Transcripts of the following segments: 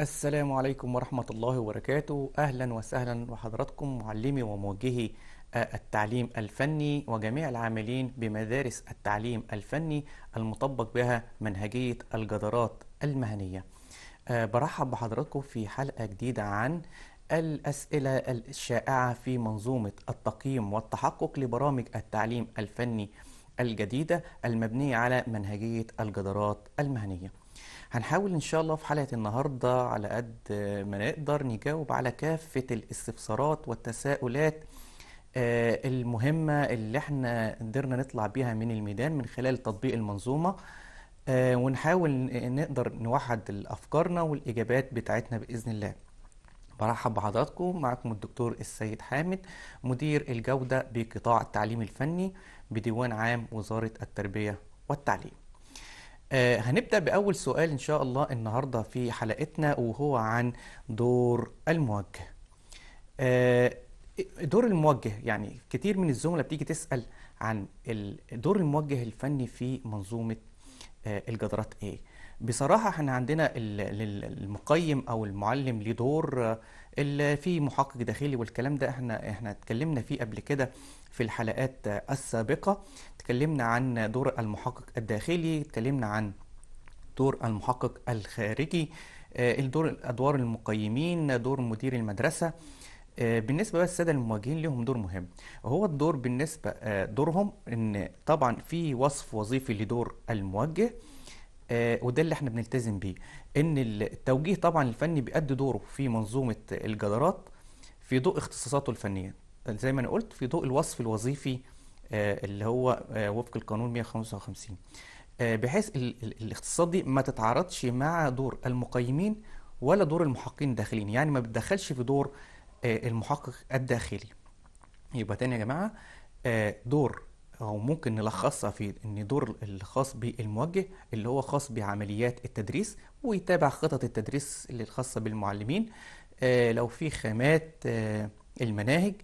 السلام عليكم ورحمة الله وبركاته أهلا وسهلا بحضراتكم معلمي وموجهي آه، التعليم الفني وجميع العاملين بمدارس التعليم الفني المطبق بها منهجية الجدارات المهنية آه، برحب بحضراتكم في حلقة جديدة عن الأسئلة الشائعة في منظومة التقييم والتحقق لبرامج التعليم الفني الجديدة المبنية على منهجية الجدارات المهنية هنحاول إن شاء الله في حلقة النهاردة على قد ما نقدر نجاوب على كافة الاستفسارات والتساؤلات آه، المهمة اللي احنا قدرنا نطلع بيها من الميدان من خلال تطبيق المنظومة آه، ونحاول نقدر نوحد أفكارنا والإجابات بتاعتنا بإذن الله برحب بحضراتكم معكم الدكتور السيد حامد مدير الجودة بقطاع التعليم الفني بديوان عام وزارة التربية والتعليم آه، هنبدأ بأول سؤال إن شاء الله النهاردة في حلقتنا وهو عن دور الموجه آه، دور الموجه يعني كتير من الزملاء بتيجي تسأل عن دور الموجه الفني في منظومة الجدرات آه، الجدارات ايه بصراحة احنا عندنا المقيم او المعلم لدور دور في محقق داخلي والكلام ده احنا احنا اتكلمنا فيه قبل كده في الحلقات السابقة تكلمنا عن دور المحقق الداخلي تكلمنا عن دور المحقق الخارجي آه، الدور ادوار المقيمين دور مدير المدرسه آه، بالنسبه بقى الساده المواجهين لهم دور مهم هو الدور بالنسبه آه، دورهم ان طبعا في وصف وظيفي لدور الموجه وده اللي احنا بنلتزم بيه ان التوجيه طبعا الفني بيأدي دوره في منظومه الجدارات في ضوء اختصاصاته الفنيه زي ما انا قلت في ضوء الوصف الوظيفي آه، اللي هو آه، وفق القانون 155 آه، بحيث الاختصاصات دي ما تتعارضش مع دور المقيمين ولا دور المحققين الداخليين يعني ما بتدخلش في دور المحقق الداخلي يبقى تاني يا جماعه دور او ممكن نلخصها في ان دور الخاص بالموجه اللي هو خاص بعمليات التدريس ويتابع خطط التدريس الخاصه بالمعلمين لو في خامات المناهج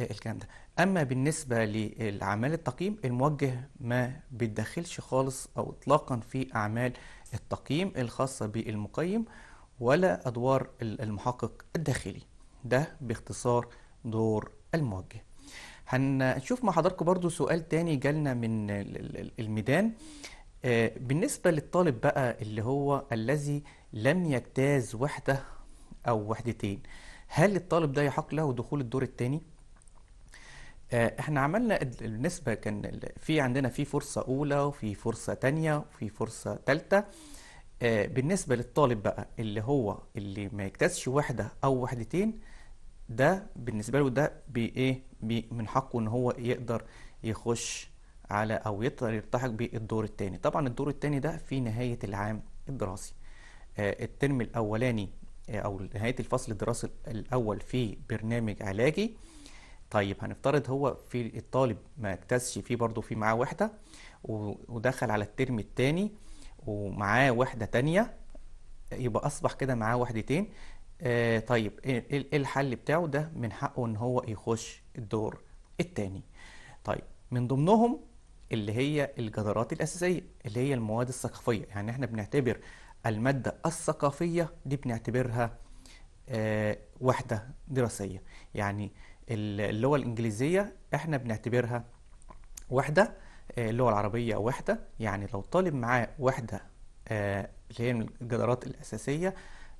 إيه الكلام ده اما بالنسبه لاعمال التقييم الموجه ما بتدخلش خالص او اطلاقا في اعمال التقييم الخاصه بالمقيم ولا ادوار المحقق الداخلي ده باختصار دور الموجه هنشوف مع حضراتكم برضو سؤال تاني جالنا من الميدان آه، بالنسبة للطالب بقى اللي هو الذي لم يجتاز وحدة أو وحدتين هل الطالب ده يحق له دخول الدور الثاني؟ آه، احنا عملنا النسبة كان في عندنا في فرصة أولى وفي فرصة تانية وفي فرصة تالتة آه، بالنسبة للطالب بقى اللي هو اللي ما يكتسش واحدة أو وحدتين ده بالنسبة له ده بإيه من حقه إن هو يقدر يخش على أو يقدر يلتحق بالدور التاني طبعا الدور التاني ده في نهاية العام الدراسي آه، الترم الأولاني أو نهاية الفصل الدراسي الأول في برنامج علاجي طيب هنفترض هو في الطالب ما اكتسش فيه برضه في معاه وحده ودخل على الترم الثاني ومعاه وحده تانية يبقى اصبح كده معاه وحدتين آه طيب ايه, إيه،, إيه الحل بتاعه ده من حقه ان هو يخش الدور الثاني طيب من ضمنهم اللي هي الجدارات الاساسيه اللي هي المواد الثقافيه يعني احنا بنعتبر الماده الثقافيه دي بنعتبرها آه وحده دراسيه يعني اللغة الإنجليزية إحنا بنعتبرها وحدة آه، اللغة العربية وحدة يعني لو طالب معاه وحدة آه، اللي هي من الجدارات الأساسية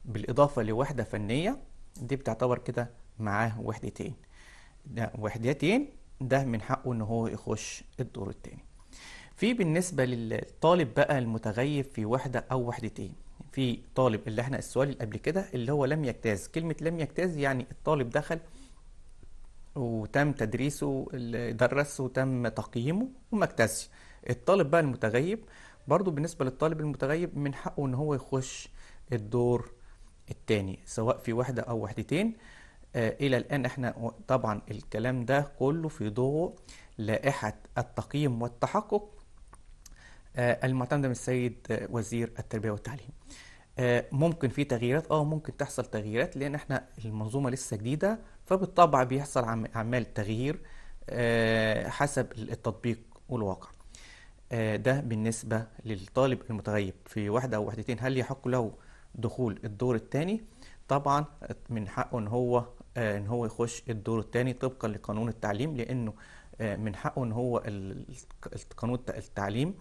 بالإضافة لوحدة فنية دي بتعتبر كده معاه وحدتين ده وحدتين ده من حقه إن هو يخش الدور التاني في بالنسبة للطالب بقى المتغيب في وحدة أو وحدتين في طالب اللي احنا السؤال اللي قبل كده اللي هو لم يجتاز كلمة لم يجتاز يعني الطالب دخل وتم تدريسه اللي درس وتم تقييمه وما اجتازش الطالب بقى المتغيب برضو بالنسبة للطالب المتغيب من حقه ان هو يخش الدور الثاني سواء في وحدة او وحدتين آه الى الان احنا طبعا الكلام ده كله في ضوء لائحة التقييم والتحقق آه المعتمدة من السيد وزير التربية والتعليم آه ممكن في تغييرات اه ممكن تحصل تغييرات لان احنا المنظومة لسه جديدة فبالطبع بيحصل عمال تغيير آه، حسب التطبيق والواقع آه، ده بالنسبة للطالب المتغيب في واحدة أو وحدتين هل يحق له دخول الدور الثاني طبعا من حقه ان هو آه، ان هو يخش الدور الثاني طبقا لقانون التعليم لانه من حقه ان هو قانون التعليم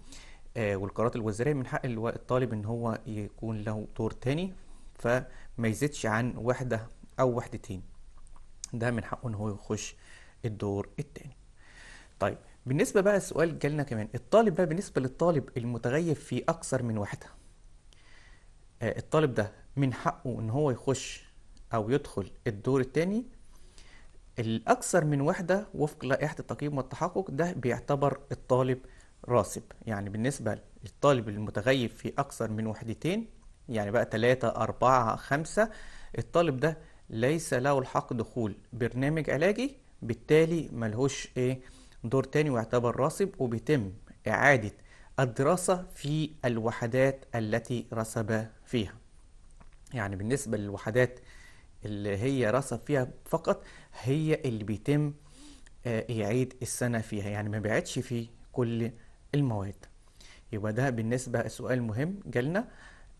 والقرارات الوزاريه من حق الطالب ان هو يكون له دور ثاني فما يزيدش عن وحده او وحدتين ده من حقه ان هو يخش الدور الثاني طيب بالنسبة بقى السؤال جالنا كمان الطالب بقى بالنسبة للطالب المتغيب في أكثر من وحدة آه، الطالب ده من حقه إن هو يخش أو يدخل الدور التاني الأكثر من وحدة وفق لائحة التقييم والتحقق ده بيعتبر الطالب راسب يعني بالنسبة للطالب المتغيب في أكثر من وحدتين يعني بقى تلاتة أربعة خمسة الطالب ده ليس له الحق دخول برنامج علاجي بالتالي ملهوش ايه دور تاني ويعتبر راسب وبيتم إعادة الدراسة في الوحدات التي رسب فيها يعني بالنسبة للوحدات اللي هي رسب فيها فقط هي اللي بيتم آه، يعيد السنة فيها يعني ما بيعيدش في كل المواد يبقى ده بالنسبة سؤال مهم جالنا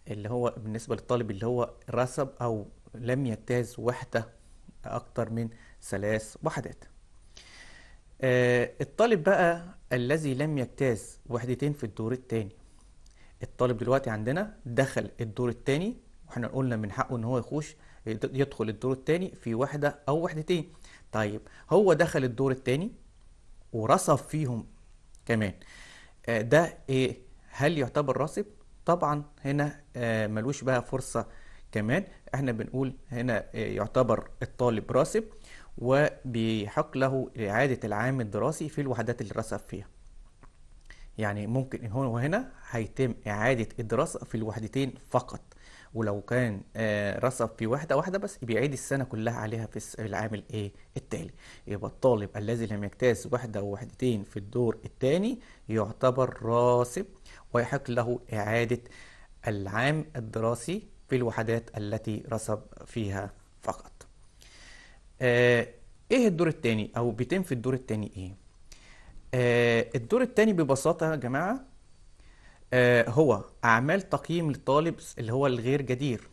اللي هو بالنسبة للطالب اللي هو رسب أو لم يجتاز وحدة أكتر من ثلاث وحدات آه، الطالب بقى الذي لم يجتاز وحدتين في الدور الثاني الطالب دلوقتي عندنا دخل الدور الثاني واحنا قلنا من حقه ان هو يخش يدخل الدور الثاني في وحده او وحدتين طيب هو دخل الدور الثاني ورصف فيهم كمان آه، ده ايه هل يعتبر رصب طبعا هنا آه، ملوش بقى فرصه كمان احنا بنقول هنا يعتبر الطالب راسب وبيحق له إعادة العام الدراسي في الوحدات اللي رسب فيها يعني ممكن هنا وهنا هيتم إعادة الدراسة في الوحدتين فقط ولو كان آه، رسب في وحدة واحدة بس بيعيد السنة كلها عليها في العام الايه التالي يبقى الطالب الذي لم يجتاز وحدة ووحدتين وحدتين في الدور الثاني يعتبر راسب ويحق له إعادة العام الدراسي بالوحدات التي رسب فيها فقط آه، ايه الدور الثاني او بيتم في الدور الثاني ايه آه، الدور الثاني ببساطه يا جماعه آه، هو اعمال تقييم للطالب اللي هو الغير جدير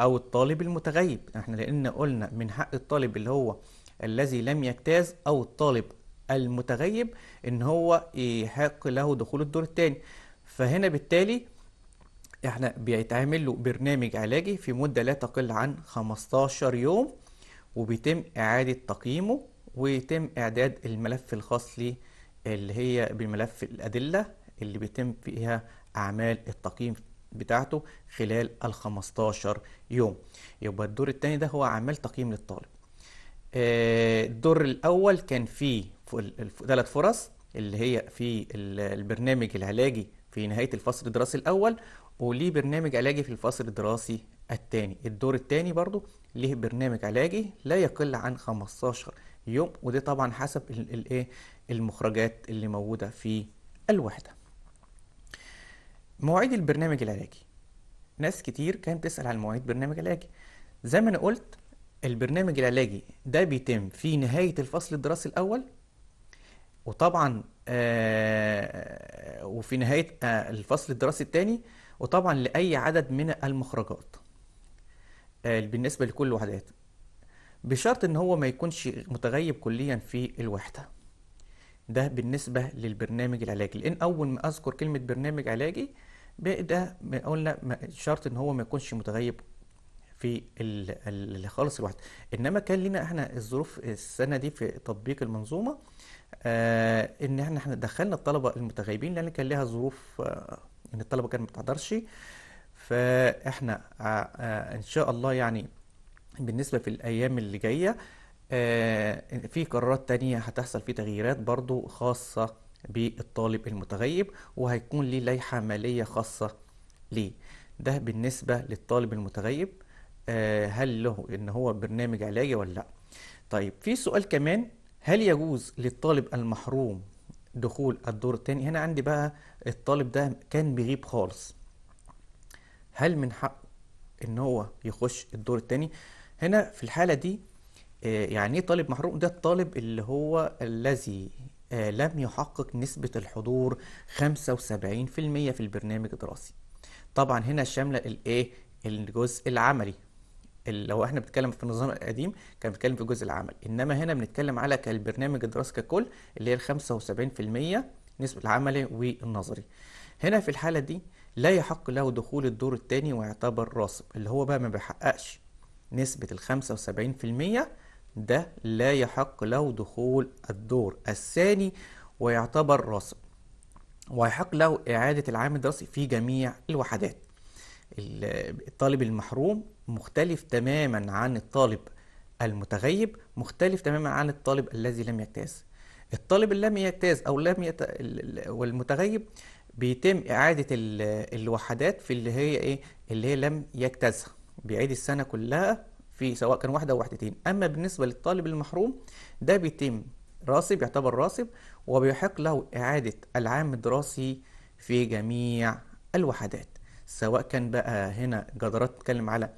او الطالب المتغيب احنا لان قلنا من حق الطالب اللي هو الذي لم يجتاز او الطالب المتغيب ان هو يحق له دخول الدور الثاني فهنا بالتالي احنا بيتعمل له برنامج علاجي في مدة لا تقل عن 15 يوم وبيتم إعادة تقييمه ويتم إعداد الملف الخاص ليه اللي هي بملف الأدلة اللي بيتم فيها أعمال التقييم بتاعته خلال ال 15 يوم يبقى الدور الثاني ده هو أعمال تقييم للطالب آه، الدور الأول كان فيه ثلاث فرص اللي هي في البرنامج العلاجي في نهاية الفصل الدراسي الأول وليه برنامج علاجي في الفصل الدراسي الثاني الدور الثاني برضو ليه برنامج علاجي لا يقل عن 15 يوم وده طبعا حسب الايه المخرجات اللي موجوده في الوحده مواعيد البرنامج العلاجي ناس كتير كانت تسال عن مواعيد برنامج علاجي زي ما انا قلت البرنامج العلاجي ده بيتم في نهايه الفصل الدراسي الاول وطبعا آه وفي نهايه آه الفصل الدراسي الثاني وطبعا لأي عدد من المخرجات آه، بالنسبة لكل وحدات بشرط ان هو ما يكونش متغيب كليا في الوحدة ده بالنسبة للبرنامج العلاجي لان اول ما اذكر كلمة برنامج علاجي ده قلنا شرط ان هو ما يكونش متغيب في اللي خالص الوحدة انما كان لنا احنا الظروف السنة دي في تطبيق المنظومة آه، ان احنا احنا دخلنا الطلبه المتغيبين لان كان لها ظروف آه، ان الطلبه كانت ما بتحضرش فاحنا آه، ان شاء الله يعني بالنسبه في الايام اللي جايه في قرارات تانية هتحصل في تغييرات برضو خاصة بالطالب المتغيب وهيكون ليه لائحة مالية خاصة ليه ده بالنسبة للطالب المتغيب هل له ان هو برنامج علاجي ولا لا طيب في سؤال كمان هل يجوز للطالب المحروم دخول الدور الثاني هنا عندي بقى الطالب ده كان بيغيب خالص هل من حقه ان هو يخش الدور الثاني هنا في الحاله دي آه، يعني ايه طالب محروم ده الطالب اللي هو الذي آه، لم يحقق نسبة الحضور 75% في البرنامج الدراسي طبعا هنا شاملة الايه الجزء العملي لو احنا بنتكلم في النظام القديم كان بنتكلم في جزء العمل انما هنا بنتكلم على البرنامج الدراسي ككل اللي هي ال 75% نسبة العملي والنظري هنا في الحالة دي لا يحق له دخول الدور الثاني ويعتبر راسب اللي هو بقى ما بيحققش نسبة ال 75% ده لا يحق له دخول الدور الثاني ويعتبر راسب ويحق له إعادة العام الدراسي في جميع الوحدات الطالب المحروم مختلف تماما عن الطالب المتغيب مختلف تماما عن الطالب الذي لم يجتاز الطالب اللي لم يجتاز او لم يت... والمتغيب بيتم اعاده الوحدات في اللي هي ايه اللي هي لم يجتازها بيعيد السنه كلها في سواء كان واحده او وحدتين اما بالنسبه للطالب المحروم ده بيتم راسب يعتبر راسب وبيحق له اعاده العام الدراسي في جميع الوحدات سواء كان بقى هنا جدارات نتكلم على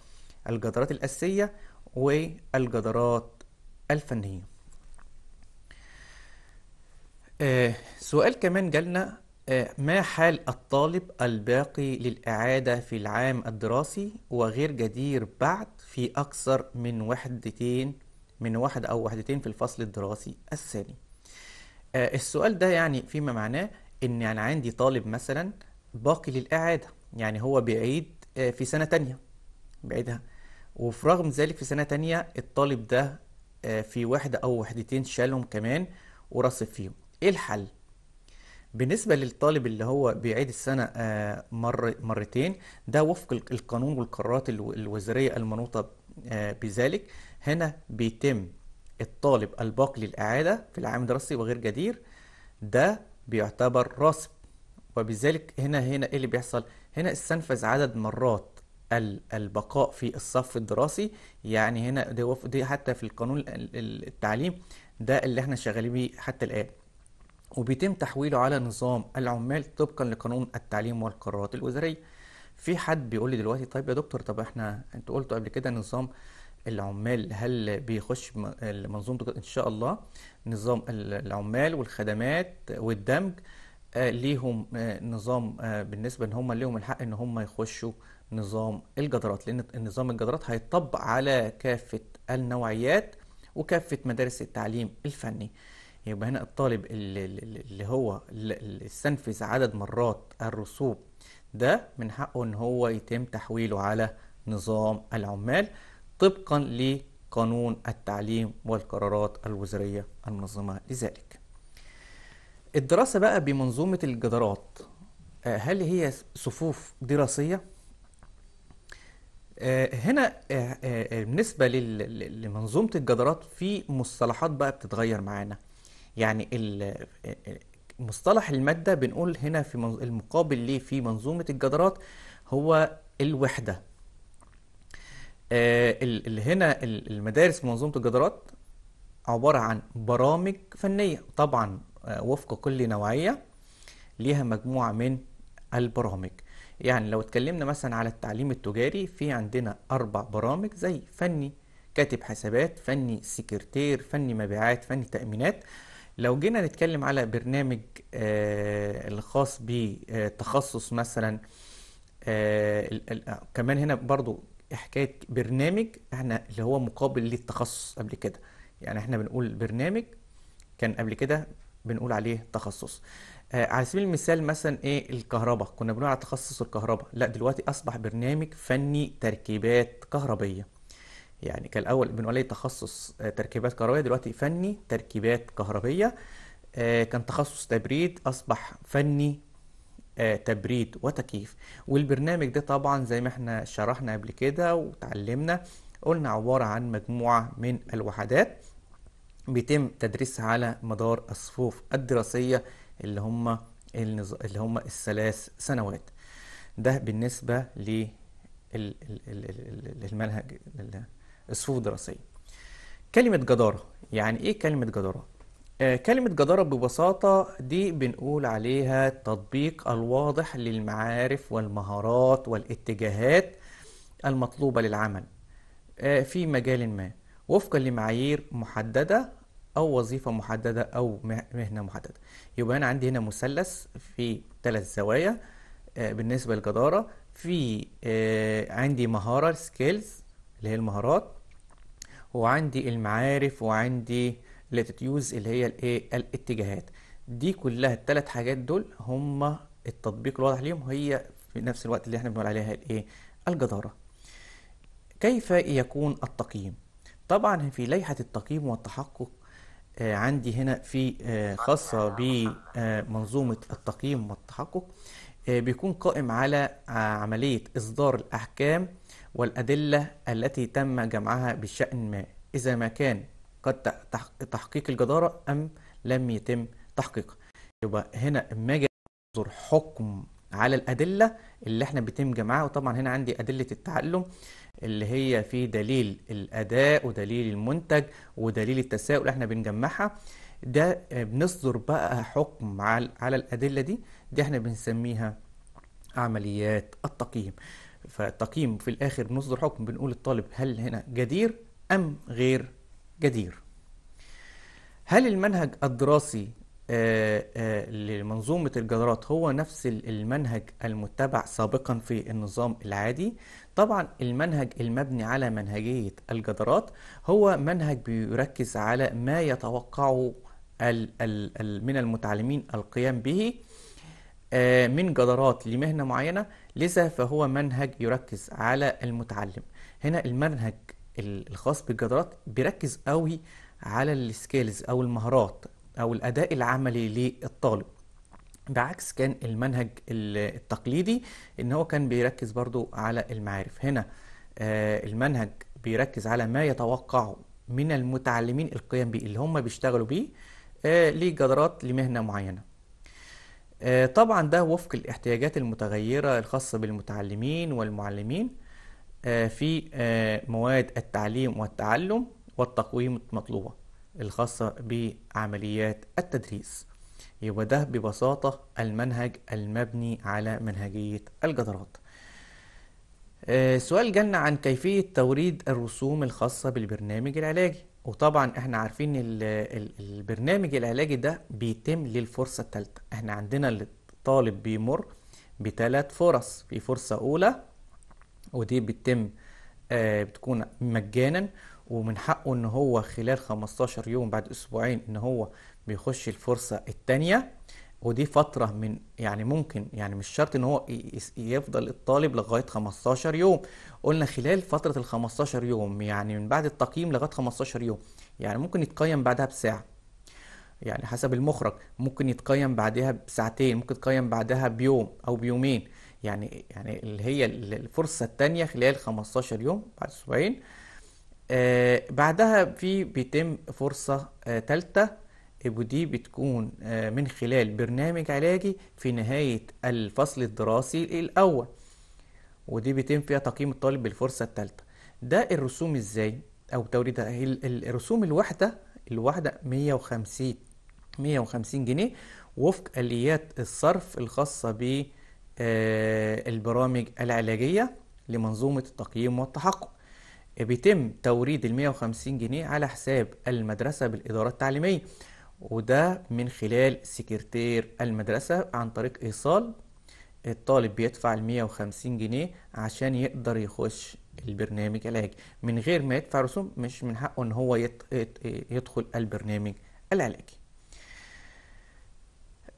الجدارات الأساسية والجدارات الفنية آه، سؤال كمان جالنا آه، ما حال الطالب الباقي للإعادة في العام الدراسي وغير جدير بعد في أكثر من وحدتين من واحد أو وحدتين في الفصل الدراسي الثاني آه، السؤال ده يعني فيما معناه إن أنا يعني عندي طالب مثلا باقي للإعادة يعني هو بيعيد آه، في سنة تانية بيعيدها وفي رغم ذلك في سنة تانية الطالب ده آه، في وحدة أو وحدتين شالهم كمان ورصف فيهم إيه الحل؟ بالنسبة للطالب اللي هو بيعيد السنة آه، مر مرتين ده وفق القانون والقرارات الوزارية المنوطة بذلك هنا بيتم الطالب الباقي للإعادة في العام الدراسي وغير جدير ده بيعتبر راسب وبذلك هنا هنا إيه اللي بيحصل؟ هنا استنفذ عدد مرات البقاء في الصف الدراسي يعني هنا دي, دي حتى في القانون التعليم ده اللي احنا شغالين بيه حتى الآن وبيتم تحويله على نظام العمال طبقا لقانون التعليم والقرارات الوزارية في حد بيقول لي دلوقتي طيب يا دكتور طب احنا انت قلت قبل كده نظام العمال هل بيخش منظومة ان شاء الله نظام العمال والخدمات والدمج آه، ليهم آه، نظام آه، بالنسبه ان هم ليهم الحق ان هم يخشوا نظام الجدارات لان نظام الجدارات هيطبق على كافه النوعيات وكافه مدارس التعليم الفني يبقى هنا الطالب اللي هو اللي استنفذ عدد مرات الرسوب ده من حقه ان هو يتم تحويله على نظام العمال طبقا لقانون التعليم والقرارات الوزاريه المنظمه لذلك الدراسة بقى بمنظومة الجدارات آه، هل هي صفوف دراسية؟ آه، هنا آه، بالنسبة لمنظومة الجدارات في مصطلحات بقى بتتغير معانا يعني مصطلح المادة بنقول هنا في المقابل ليه في منظومة الجدارات هو الوحدة اللي هنا المدارس منظومة الجدارات عبارة عن برامج فنية طبعا آه، وفق كل نوعية ليها مجموعة من البرامج يعني لو اتكلمنا مثلا على التعليم التجاري في عندنا أربع برامج زي فني كاتب حسابات فني سكرتير فني مبيعات فني تأمينات لو جينا نتكلم على برنامج آه الخاص بتخصص مثلا آه, آه، كمان هنا برضو حكاية برنامج احنا اللي هو مقابل للتخصص قبل كده يعني احنا بنقول برنامج كان قبل كده بنقول عليه تخصص آه على سبيل المثال مثلا ايه الكهرباء كنا بنقول على تخصص الكهرباء لا دلوقتي اصبح برنامج فني تركيبات كهربيه يعني كان الاول بنقول عليه تخصص آه، تركيبات كهربيه دلوقتي فني تركيبات كهربيه آه كان تخصص تبريد اصبح فني آه، تبريد وتكييف والبرنامج ده طبعا زي ما احنا شرحنا قبل كده وتعلمنا قلنا عباره عن مجموعه من الوحدات بيتم تدريسها على مدار الصفوف الدراسية اللي هم اللي هم الثلاث سنوات ده بالنسبة للمنهج الصفوف الدراسية كلمة جدارة يعني إيه كلمة جدارة؟ آه كلمة جدارة ببساطة دي بنقول عليها التطبيق الواضح للمعارف والمهارات والاتجاهات المطلوبة للعمل آه في مجال ما وفقا لمعايير محددة أو وظيفة محددة أو مهنة محددة يبقى أنا عندي هنا مثلث في ثلاث زوايا آه، بالنسبة للجدارة في آه، عندي مهارة سكيلز اللي هي المهارات وعندي المعارف وعندي الاتيتيوز اللي هي الايه الاتجاهات دي كلها الثلاث حاجات دول هم التطبيق الواضح ليهم هي في نفس الوقت اللي احنا بنقول عليها الايه الجدارة كيف يكون التقييم طبعا في لائحة التقييم والتحقق آه، عندي هنا في آه، خاصة بمنظومة آه، التقييم والتحقق بيكون قائم على عملية إصدار الأحكام والأدلة التي تم جمعها بشأن ما إذا ما كان قد تحقيق الجدارة أم لم يتم تحقيقها يبقى هنا ما أجي حكم على الأدلة اللي إحنا بيتم جمعها وطبعا هنا عندي أدلة التعلم اللي هي في دليل الأداء ودليل المنتج ودليل التساؤل احنا بنجمعها ده بنصدر بقى حكم على الأدلة دي دي احنا بنسميها عمليات التقييم فالتقييم في الآخر بنصدر حكم بنقول الطالب هل هنا جدير أم غير جدير هل المنهج الدراسي آه، آه، لمنظومة الجدارات هو نفس المنهج المتبع سابقا في النظام العادي طبعا المنهج المبني على منهجية الجدارات هو منهج بيركز على ما يتوقعه من المتعلمين القيام به آه، من جدارات لمهنة معينة لذا فهو منهج يركز على المتعلم هنا المنهج الخاص بالجدارات بيركز قوي على السكيلز او المهارات او الاداء العملي للطالب بعكس كان المنهج التقليدي ان هو كان بيركز برضو على المعارف هنا آه، المنهج بيركز على ما يتوقعه من المتعلمين القيام بيه اللي هم بيشتغلوا بيه آه، لجدارات لمهنه معينه آه، طبعا ده وفق الاحتياجات المتغيره الخاصه بالمتعلمين والمعلمين في مواد التعليم والتعلم والتقويم المطلوبه الخاصة بعمليات التدريس يبقى ده ببساطة المنهج المبني على منهجية الجدارات آه، سؤال جالنا عن كيفية توريد الرسوم الخاصة بالبرنامج العلاجي وطبعا احنا عارفين البرنامج العلاجي ده بيتم للفرصة الثالثة احنا عندنا الطالب بيمر بتلات فرص في فرصة أولى ودي بتتم آه، بتكون مجانا ومن حقه ان هو خلال 15 يوم بعد اسبوعين ان هو بيخش الفرصه الثانيه ودي فتره من يعني ممكن يعني مش شرط ان هو يفضل الطالب لغايه 15 يوم قلنا خلال فتره ال 15 يوم يعني من بعد التقييم لغايه 15 يوم يعني ممكن يتقيم بعدها بساعه يعني حسب المخرج ممكن يتقيم بعدها بساعتين ممكن يتقيم بعدها بيوم او بيومين يعني يعني اللي هي الفرصه الثانيه خلال 15 يوم بعد اسبوعين آه، بعدها في بيتم فرصة آه، تالتة ودي بتكون آه، من خلال برنامج علاجي في نهاية الفصل الدراسي الأول ودي بيتم فيها تقييم الطالب بالفرصة التالتة ده الرسوم ازاي أو توريدها الرسوم الواحدة الواحدة 150 150 جنيه وفق آليات الصرف الخاصة بالبرامج العلاجية لمنظومة التقييم والتحقق بيتم توريد ال 150 جنيه على حساب المدرسة بالإدارة التعليمية وده من خلال سكرتير المدرسة عن طريق إيصال الطالب بيدفع ال 150 جنيه عشان يقدر يخش البرنامج العلاجي من غير ما يدفع رسوم مش من حقه ان هو يدخل البرنامج العلاجي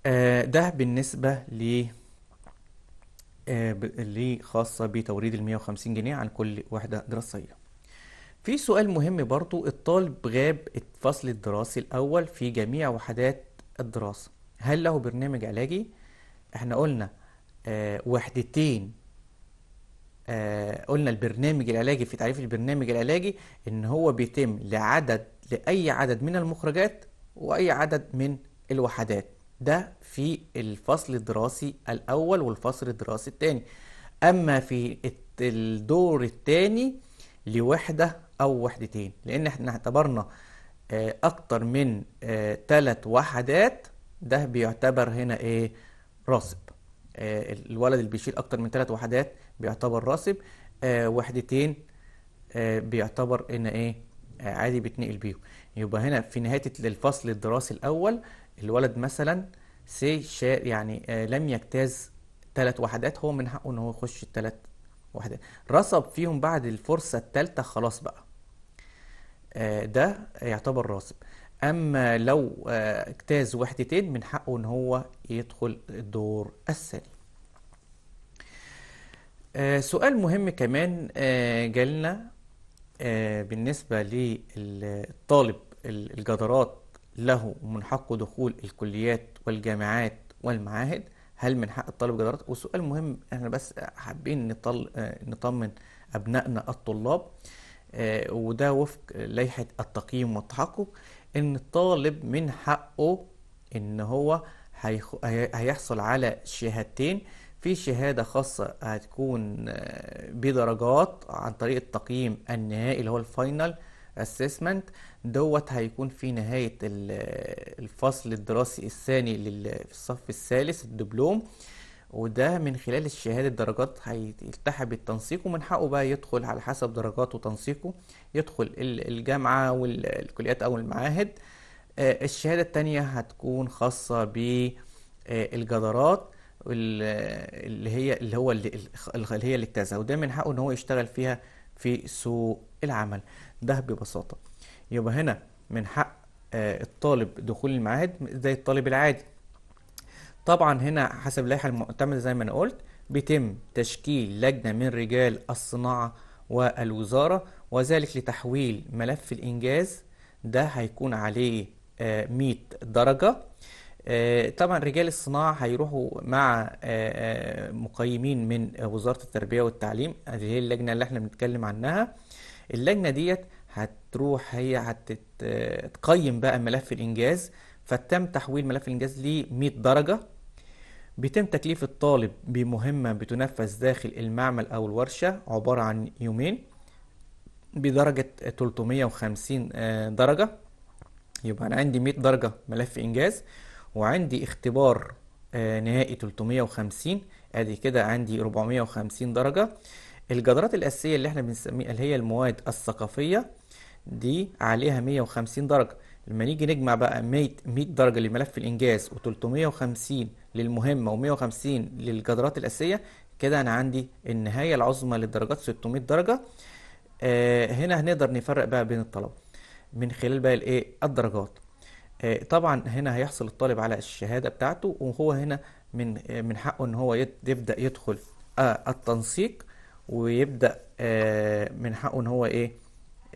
آه، ده بالنسبة ل اللي آه، خاصة بتوريد ال 150 جنيه عن كل وحدة دراسية في سؤال مهم برضو الطالب غاب الفصل الدراسي الأول في جميع وحدات الدراسة هل له برنامج علاجي؟ احنا قلنا آه، وحدتين آه، قلنا البرنامج العلاجي في تعريف البرنامج العلاجي ان هو بيتم لعدد لأي عدد من المخرجات وأي عدد من الوحدات ده في الفصل الدراسي الأول والفصل الدراسي الثاني أما في الدور الثاني لوحدة أو وحدتين لأن احنا اعتبرنا آه، أكتر من ثلاث آه، وحدات ده بيعتبر هنا إيه راسب آه، الولد اللي بيشيل أكتر من ثلاث وحدات بيعتبر راسب وحدتين بيعتبر هنا إيه عادي بيتنقل بيهم يبقى هنا في نهاية الفصل الدراسي الأول الولد مثلا سي شا يعني لم يجتاز ثلاث وحدات هو من حقه ان هو يخش الثلاث واحد رصب فيهم بعد الفرصة الثالثة خلاص بقى آه، ده يعتبر راسب أما لو آه، اجتاز وحدتين من حقه إن هو يدخل الدور الثاني آه، سؤال مهم كمان جالنا بالنسبة للطالب الجدارات له من حقه دخول الكليات والجامعات والمعاهد هل من حق الطالب جدارات والسؤال مهم احنا بس حابين نطل نطمن ابنائنا الطلاب آه، وده وفق لائحه التقييم والتحقق ان الطالب من حقه ان هو هيحصل على شهادتين في شهادة خاصة هتكون آه، بدرجات عن طريق التقييم النهائي اللي هو الفاينل اسسمنت دوت هيكون في نهاية الفصل الدراسي الثاني للصف الثالث الدبلوم وده من خلال الشهادة الدرجات هيلتحق بالتنسيق ومن حقه بقى يدخل على حسب درجاته وتنسيقه يدخل الجامعة والكليات أو المعاهد آه، الشهادة التانية هتكون خاصة بالجدارات آه، اللي هي اللي هو اللي هي اللي اجتازها وده من حقه ان هو يشتغل فيها في سوق العمل ده ببساطة يبقى هنا من حق آه، الطالب دخول المعاهد زي الطالب العادي طبعا هنا حسب اللائحة المعتمدة زي ما أنا قلت بيتم تشكيل لجنة من رجال الصناعة والوزارة وذلك لتحويل ملف الإنجاز ده هيكون عليه 100 آه، درجة آه، طبعا رجال الصناعة هيروحوا مع مقيمين من وزارة التربية والتعليم اللي هي اللجنة اللي احنا بنتكلم عنها اللجنة ديت هتروح هي هتقيم بقى ملف الإنجاز فتم تحويل ملف الإنجاز ل 100 درجة بيتم تكليف الطالب بمهمة بتنفذ داخل المعمل أو الورشة عبارة عن يومين بدرجة 350 آه، درجة يبقى أنا عندي 100 درجة ملف إنجاز وعندي اختبار آه، نهائي 350 ادي كده عندي 450 درجة الجدارات الأساسية اللي احنا بنسميها اللي هي المواد الثقافية دي عليها 150 درجة لما نيجي نجمع بقى 100 درجة لملف الإنجاز و350 للمهمة و150 للجدرات الأساسية كده أنا عندي النهاية العظمى للدرجات 600 درجة آه هنا هنقدر نفرق بقى بين الطلبة من خلال بقى الإيه الدرجات آه طبعا هنا هيحصل الطالب على الشهادة بتاعته وهو هنا من آه من حقه إن هو يبدأ يدخل آه، التنسيق ويبدأ آه، من حقه إن هو إيه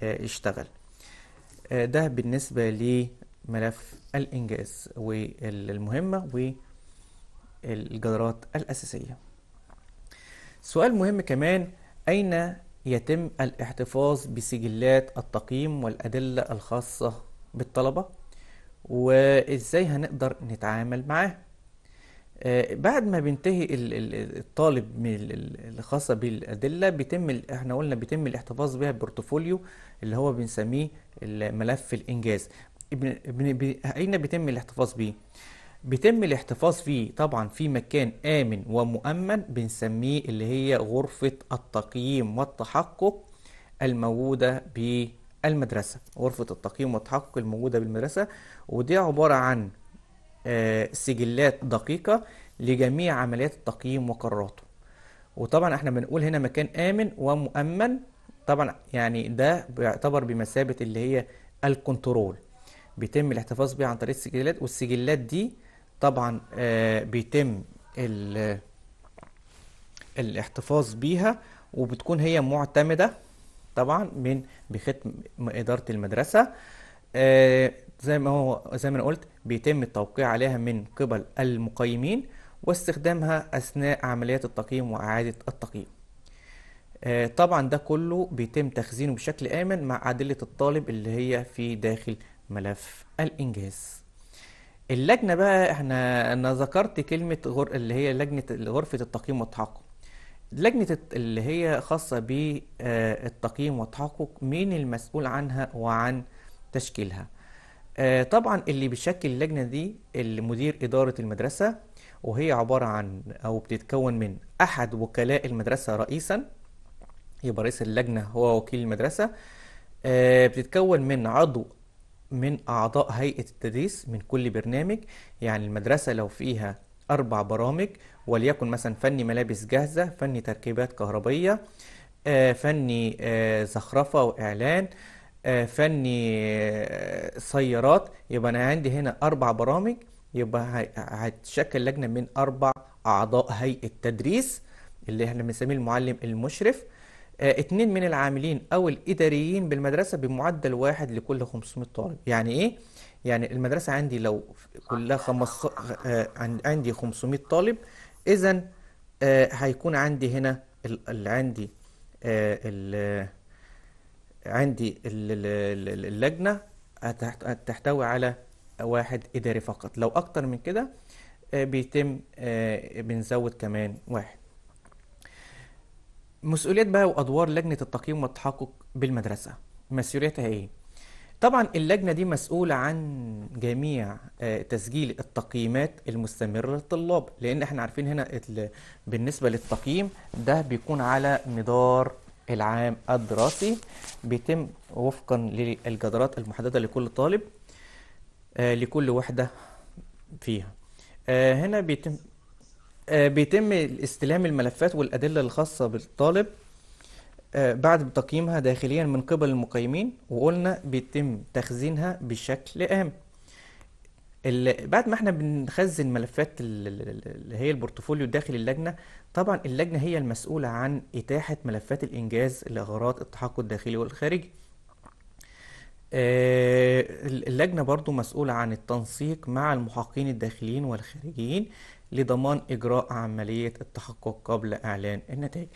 آه، اشتغل آه، ده بالنسبة لملف الإنجاز والمهمة والجدارات الأساسية سؤال مهم كمان أين يتم الاحتفاظ بسجلات التقييم والأدلة الخاصة بالطلبة وإزاي هنقدر نتعامل معاها آه، بعد ما بينتهي الطالب من الخاصه بالادله بيتم احنا قلنا بيتم الاحتفاظ بها بورتفوليو اللي هو بنسميه ملف الانجاز اين بيتم الاحتفاظ به؟ بيتم الاحتفاظ فيه طبعا في مكان امن ومؤمن بنسميه اللي هي غرفه التقييم والتحقق الموجوده بالمدرسه غرفه التقييم والتحقق الموجوده بالمدرسه ودي عباره عن سجلات دقيقة لجميع عمليات التقييم وقراراته وطبعا احنا بنقول هنا مكان آمن ومؤمن طبعا يعني ده بيعتبر بمثابة اللي هي الكنترول بيتم الاحتفاظ بيها عن طريق السجلات والسجلات دي طبعا آه، بيتم الاحتفاظ بيها وبتكون هي معتمدة طبعا من بختم إدارة المدرسة آه، زي ما هو زي ما انا قلت بيتم التوقيع عليها من قبل المقيمين واستخدامها اثناء عمليات التقييم واعاده التقييم آه، طبعا ده كله بيتم تخزينه بشكل امن مع ادله الطالب اللي هي في داخل ملف الانجاز اللجنه بقى احنا انا ذكرت كلمه غر... اللي هي لجنه غرفه التقييم والتحقق لجنه اللي هي خاصه بالتقييم آه، والتحقق مين المسؤول عنها وعن تشكيلها آه، طبعا اللي بيشكل اللجنه دي المدير اداره المدرسه وهي عباره عن او بتتكون من احد وكلاء المدرسه رئيسا يبقى رئيس اللجنه هو وكيل المدرسه آه، بتتكون من عضو من اعضاء هيئه التدريس من كل برنامج يعني المدرسه لو فيها اربع برامج وليكن مثلا فني ملابس جاهزه فني تركيبات كهربيه آه، فني زخرفه واعلان آه، فني آه، سيارات يبقى انا عندي هنا اربع برامج يبقى هتشكل لجنه من اربع اعضاء هيئه تدريس اللي احنا بنسميه المعلم المشرف اثنين آه، من العاملين او الاداريين بالمدرسه بمعدل واحد لكل 500 طالب يعني ايه يعني المدرسه عندي لو كلها خمس عندي 500 طالب اذا هيكون عندي هنا اللي عندي ال عندي اللجنة تحتوي على واحد إداري فقط لو أكتر من كده آه، بيتم آه، بنزود كمان واحد مسؤوليات بقى وأدوار لجنة التقييم والتحقق بالمدرسة مسؤوليتها إيه؟ طبعا اللجنة دي مسؤولة عن جميع آه، تسجيل التقييمات المستمرة للطلاب لأن احنا عارفين هنا بالنسبة للتقييم ده بيكون على مدار العام الدراسي بيتم وفقا للجدارات المحددة لكل طالب آه، لكل وحدة فيها آه، هنا بيتم آه، بيتم استلام الملفات والأدلة الخاصة بالطالب بعد تقييمها داخليا من قبل المقيمين وقلنا بيتم تخزينها بشكل آمن بعد ما احنا بنخزن ملفات اللي هي البورتفوليو داخل اللجنه طبعا اللجنه هي المسؤوله عن اتاحه ملفات الانجاز لاغراض التحقق الداخلي والخارجي آه، اللجنه برضو مسؤوله عن التنسيق مع المحققين الداخليين والخارجيين لضمان اجراء عمليه التحقق قبل اعلان النتائج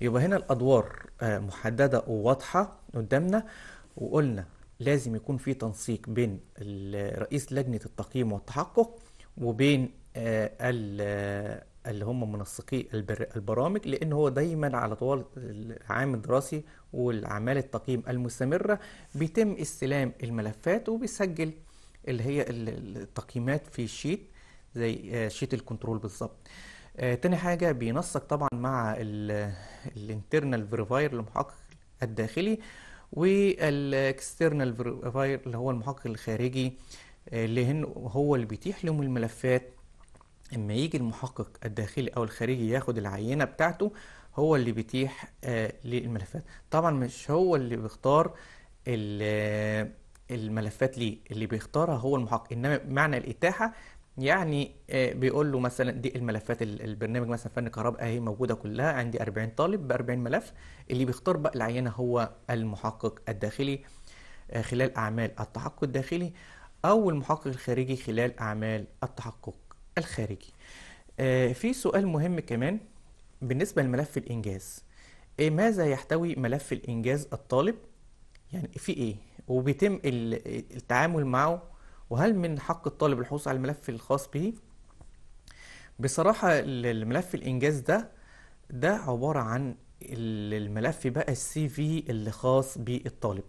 يبقى هنا الادوار آه، محدده وواضحه قدامنا وقلنا لازم يكون في تنسيق بين رئيس لجنه التقييم والتحقق وبين آه، آه، اللي هم منسقي البرامج لان هو دايما على طوال العام الدراسي والاعمال التقييم المستمره بيتم استلام الملفات وبيسجل اللي هي التقييمات في شيت زي آه، شيت الكنترول بالظبط تاني حاجة بينسق طبعا مع الانترنال فيرفاير المحقق الداخلي والاكسترنال فاير اللي هو المحقق الخارجي اللي آه، هو اللي بيتيح لهم الملفات اما يجي المحقق الداخلي او الخارجي ياخد العينه بتاعته هو اللي بيتيح آه، للملفات طبعا مش هو اللي بيختار آه، الملفات ليه اللي بيختارها هو المحقق انما معنى الاتاحه يعني آه، بيقول له مثلا دي الملفات البرنامج مثلا فن كهرباء اهي موجوده كلها عندي 40 طالب ب 40 ملف اللي بيختار بقى العينه هو المحقق الداخلي آه، خلال اعمال التحقق الداخلي او المحقق الخارجي خلال اعمال التحقق الخارجي آه، في سؤال مهم كمان بالنسبه لملف الانجاز إيه، ماذا يحتوي ملف الانجاز الطالب يعني في ايه وبيتم التعامل معه وهل من حق الطالب الحصول على الملف الخاص به بصراحة الملف الإنجاز ده ده عبارة عن الملف بقى السي في اللي خاص بالطالب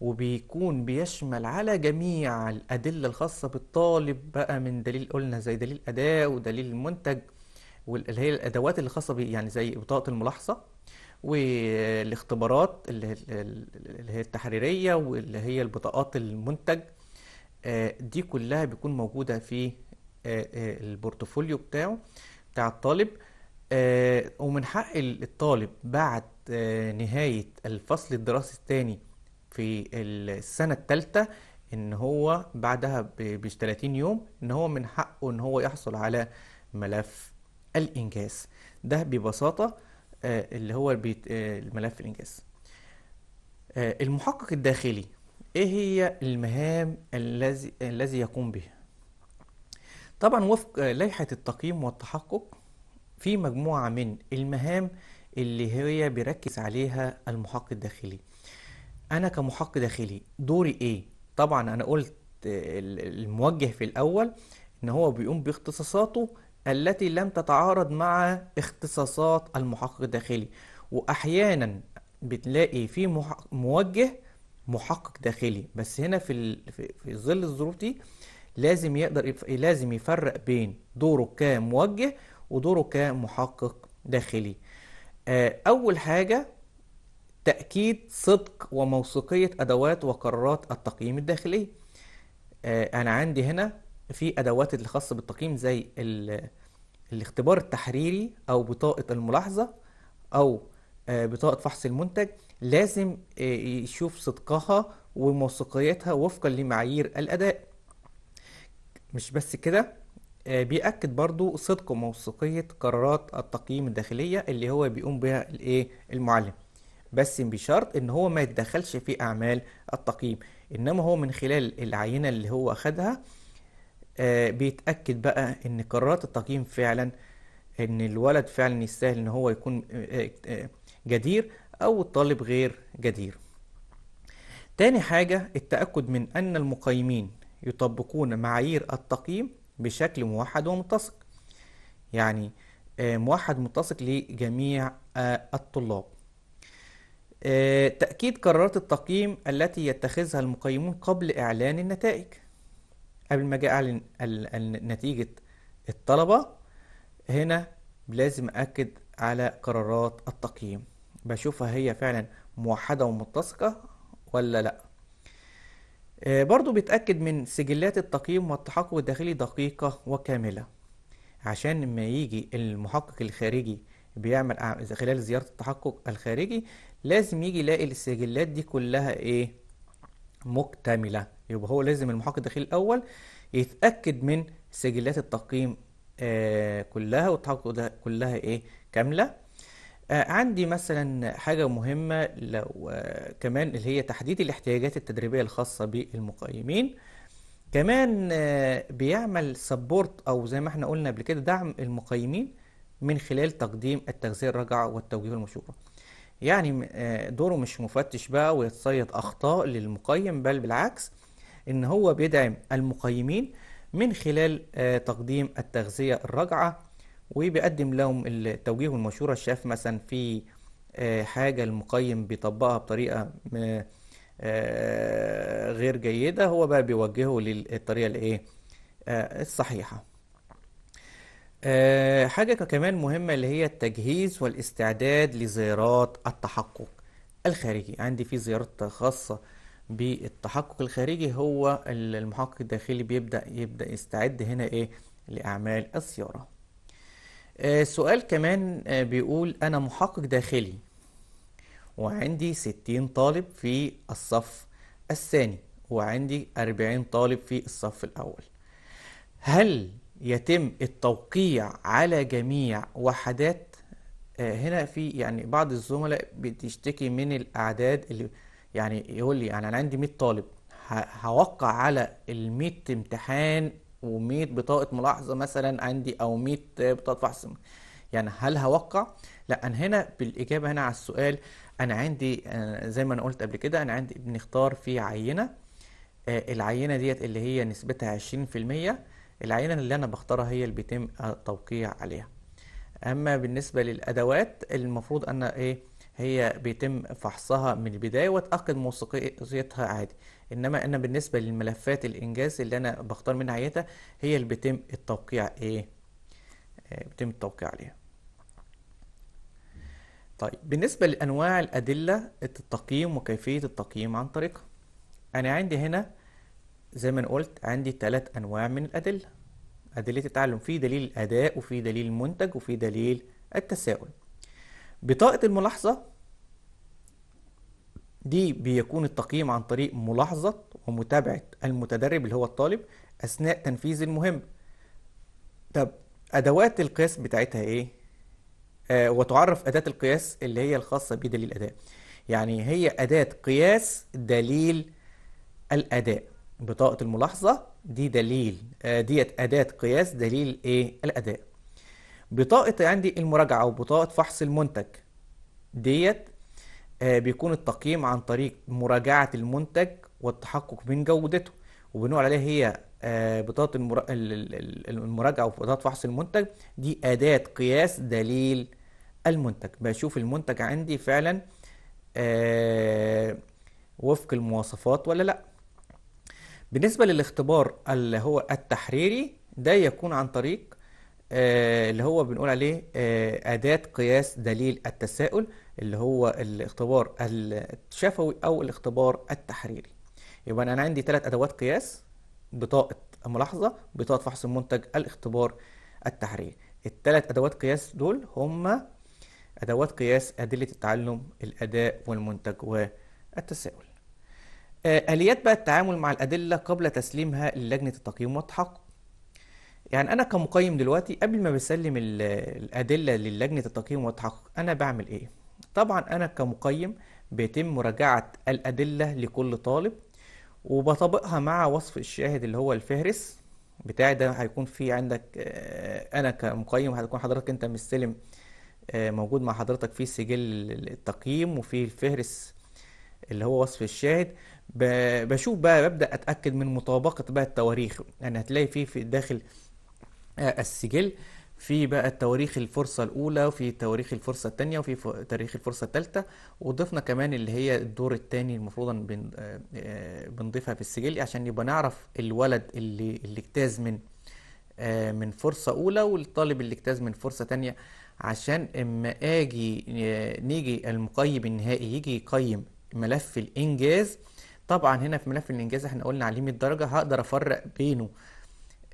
وبيكون بيشمل على جميع الأدلة الخاصة بالطالب بقى من دليل قلنا زي دليل أداء ودليل المنتج واللي هي الأدوات اللي خاصة بيه يعني زي بطاقة الملاحظة والاختبارات اللي هي التحريرية واللي هي البطاقات المنتج آه، دي كلها بيكون موجودة في آه، آه، البورتفوليو بتاعه بتاع الطالب ومن حق الطالب بعد نهاية الفصل الدراسي الثاني في السنة الثالثة ان هو بعدها ب 30 يوم ان هو من حقه ان هو يحصل على ملف الانجاز ده ببساطة اللي هو الملف الانجاز المحقق الداخلي ايه هي المهام الذي الذي يقوم بها طبعا وفق لائحة التقييم والتحقق في مجموعة من المهام اللي هي بيركز عليها المحقق الداخلي انا كمحقق داخلي دوري ايه طبعا انا قلت الموجه في الاول ان هو بيقوم باختصاصاته التي لم تتعارض مع اختصاصات المحقق الداخلي واحيانا بتلاقي في موجه محقق داخلي بس هنا في ال... في ظل الظروف دي لازم يقدر لازم يفرق بين دوره كموجه ودوره كمحقق داخلي آه، اول حاجه تاكيد صدق وموثوقيه ادوات وقرارات التقييم الداخلي آه، انا عندي هنا في ادوات الخاصه بالتقييم زي الاختبار التحريري او بطاقه الملاحظه او آه، بطاقه فحص المنتج لازم آه، يشوف صدقها وموثوقيتها وفقا لمعايير الأداء مش بس كده آه، بيأكد برضو صدق وموثوقية قرارات التقييم الداخلية اللي هو بيقوم بها الايه المعلم بس بشرط ان هو ما يتدخلش في اعمال التقييم انما هو من خلال العينة اللي هو اخدها آه، بيتأكد بقى ان قرارات التقييم فعلا ان الولد فعلا يستاهل ان هو يكون جدير أو الطالب غير جدير تاني حاجة التأكد من أن المقيمين يطبقون معايير التقييم بشكل موحد ومتسق يعني آه، موحد متسق لجميع آه، الطلاب آه، تأكيد قرارات التقييم التي يتخذها المقيمون قبل إعلان النتائج قبل ما أجي أعلن نتيجة الطلبة هنا لازم أكد على قرارات التقييم بشوفها هي فعلا موحدة ومتسقة ولا لأ آه، برضو بيتأكد من سجلات التقييم والتحقق الداخلي دقيقة وكاملة عشان لما يجي المحقق الخارجي بيعمل خلال زيارة التحقق الخارجي لازم يجي يلاقي السجلات دي كلها ايه مكتملة يبقى هو لازم المحقق الداخلي الأول يتأكد من سجلات التقييم آه كلها والتحقق ده كلها ايه كاملة آه، عندي مثلا حاجة مهمة لو آه، كمان اللي هي تحديد الاحتياجات التدريبية الخاصة بالمقيمين كمان آه، بيعمل سبورت أو زي ما احنا قلنا قبل كده دعم المقيمين من خلال تقديم التغذية الرجعة والتوجيه المشورة يعني دوره مش مفتش بقى ويتصيد أخطاء للمقيم بل بالعكس إن هو بيدعم المقيمين من خلال تقديم التغذية الرجعة وبيقدم لهم التوجيه والمشورة شاف مثلا في آه، حاجة المقيم بيطبقها بطريقة آه، آه، غير جيدة هو بقى بيوجهه للطريقة الايه الصحيحة حاجة كمان مهمة اللي هي التجهيز والاستعداد لزيارات التحقق الخارجي عندي في زيارات خاصة بالتحقق الخارجي هو المحقق الداخلي بيبدأ يبدأ يستعد هنا ايه لأعمال الزياره آه، سؤال كمان آه، بيقول أنا محقق داخلي وعندي 60 طالب في الصف الثاني وعندي 40 طالب في الصف الأول هل يتم التوقيع على جميع وحدات آه، هنا في يعني بعض الزملاء بتشتكي من الأعداد اللي يعني يقول لي يعني أنا عندي 100 طالب هوقع على ال 100 امتحان و100 بطاقه ملاحظه مثلا عندي او 100 بطاقه فحص يعني هل هوقع لا انا هنا بالاجابه هنا على السؤال انا عندي آه، زي ما انا قلت قبل كده انا عندي بنختار في عينه آه، العينه ديت اللي هي نسبتها 20% العينه اللي انا بختارها هي اللي بيتم التوقيع عليها اما بالنسبه للادوات المفروض ان ايه هي بيتم فحصها من البدايه واتاكد موثوقيتها عادي انما انا بالنسبه للملفات الانجاز اللي انا بختار منها عيتها هي اللي بيتم التوقيع ايه آه، بيتم التوقيع عليها طيب بالنسبه لانواع الادله التقييم وكيفيه التقييم عن طريقها انا عندي هنا زي ما انا قلت عندي ثلاث انواع من الادله ادله التعلم في دليل الاداء وفي دليل المنتج وفي دليل التساؤل بطاقه الملاحظه دي بيكون التقييم عن طريق ملاحظة ومتابعة المتدرب اللي هو الطالب أثناء تنفيذ المهم طب أدوات القياس بتاعتها إيه؟ آه وتعرف أداة القياس اللي هي الخاصة بدليل الأداء يعني هي أداة قياس دليل الأداء بطاقة الملاحظة دي دليل آه ديت أداة قياس دليل إيه؟ الأداء بطاقة عندي المراجعة أو بطاقة فحص المنتج ديت آه، بيكون التقييم عن طريق مراجعة المنتج والتحقق من جودته وبنقول عليها هي آه، بطاقة المراجعة بطاقة فحص المنتج دي أداة قياس دليل المنتج بشوف المنتج عندي فعلا آه، وفق المواصفات ولا لا بالنسبة للاختبار اللي هو التحريري ده يكون عن طريق اللي هو بنقول عليه أداة قياس دليل التساؤل اللي هو الاختبار الشفوي او الاختبار التحريري يبقى انا عندي ثلاث ادوات قياس بطاقه ملاحظه بطاقه فحص المنتج الاختبار التحريري الثلاث ادوات قياس دول هم ادوات قياس ادله التعلم الاداء والمنتج والتساؤل آه، اليات بقى التعامل مع الادله قبل تسليمها للجنه التقييم والتحقق يعني انا كمقيم دلوقتي قبل ما بسلم الادله للجنه التقييم والتحقق انا بعمل ايه طبعا أنا كمقيم بيتم مراجعة الأدلة لكل طالب وبطبقها مع وصف الشاهد اللي هو الفهرس بتاعي ده هيكون في عندك آه، أنا كمقيم هتكون حضرتك أنت مستلم آه، موجود مع حضرتك في سجل التقييم وفي الفهرس اللي هو وصف الشاهد بشوف بقى ببدأ أتأكد من مطابقة بقى التواريخ يعني هتلاقي فيه في داخل آه، السجل في بقى تواريخ الفرصة الأولى وفي تواريخ الفرصة الثانية وفي تاريخ الفرصة الثالثة وضفنا كمان اللي هي الدور الثاني المفروض بن... آه، آه، بنضيفها في السجل عشان يبقى نعرف الولد اللي اللي اجتاز من آه، من فرصة أولى والطالب اللي اجتاز من فرصة ثانية عشان اما اجي نيجي المقيم النهائي يجي يقيم ملف الإنجاز طبعا هنا في ملف الإنجاز احنا قلنا عليه 100 درجة هقدر أفرق بينه